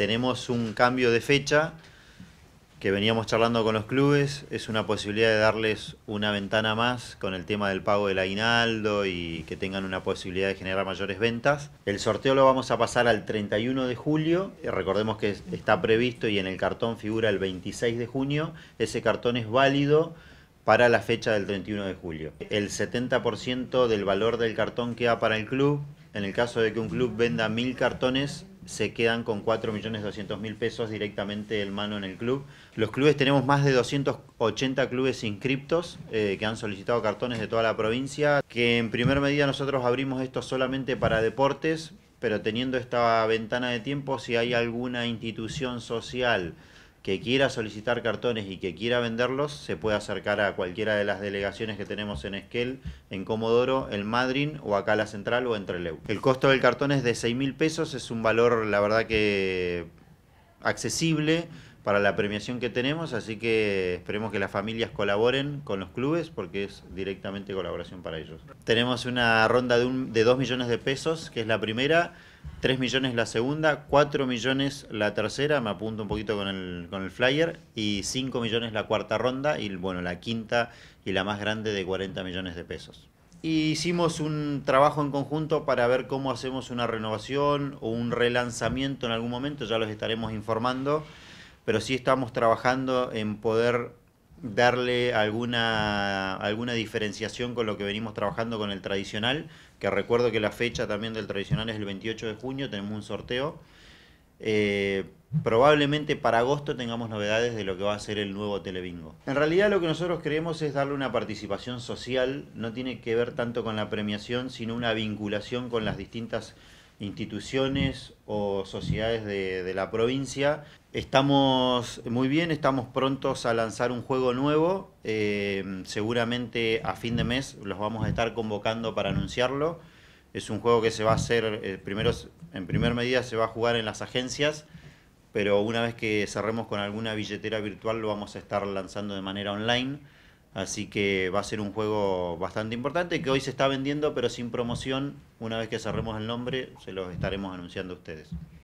tenemos un cambio de fecha que veníamos charlando con los clubes, es una posibilidad de darles una ventana más con el tema del pago del aguinaldo y que tengan una posibilidad de generar mayores ventas. El sorteo lo vamos a pasar al 31 de julio, eh, recordemos que está previsto y en el cartón figura el 26 de junio, ese cartón es válido para la fecha del 31 de julio. El 70% del valor del cartón queda para el club, en el caso de que un club venda mil cartones, se quedan con 4.200.000 millones mil pesos directamente en mano en el club. Los clubes tenemos más de 280 clubes inscriptos eh, que han solicitado cartones de toda la provincia, que en primer medida nosotros abrimos esto solamente para deportes, pero teniendo esta ventana de tiempo, si hay alguna institución social que quiera solicitar cartones y que quiera venderlos, se puede acercar a cualquiera de las delegaciones que tenemos en Esquel, en Comodoro, en Madrid o acá a la Central o en Trelew. El costo del cartón es de seis mil pesos, es un valor la verdad que accesible para la premiación que tenemos, así que esperemos que las familias colaboren con los clubes porque es directamente colaboración para ellos. Tenemos una ronda de, de 2 millones de pesos, que es la primera. 3 millones la segunda, 4 millones la tercera, me apunto un poquito con el, flyer, y 5 millones la cuarta ronda, y bueno, la quinta y la más grande de 40 millones de pesos. hicimos un trabajo en conjunto para ver cómo hacemos una renovación o un relanzamiento en algún momento, ya los estaremos informando, pero sí estamos trabajando en poder darle alguna, alguna diferenciación con lo que venimos trabajando con el tradicional, que recuerdo que la fecha también del tradicional es el 28 de junio, tenemos un sorteo. Eh, probablemente para agosto tengamos novedades de lo que va a ser el nuevo Telebingo. En realidad lo que nosotros queremos es darle una participación social, no tiene que ver tanto con la premiación, sino una vinculación con las distintas instituciones o sociedades de, la provincia. Estamos muy bien, estamos prontos a lanzar un juego nuevo. Eh, seguramente a fin de mes los vamos a estar convocando para anunciarlo. Es un juego que se va a hacer, eh, en primer medida se va a jugar en las agencias, pero una vez que cerremos con alguna billetera virtual lo vamos a estar lanzando de manera online. Así que va a ser un juego bastante importante que hoy se está vendiendo, pero sin promoción. Una vez que cerremos el nombre, se los estaremos anunciando a ustedes.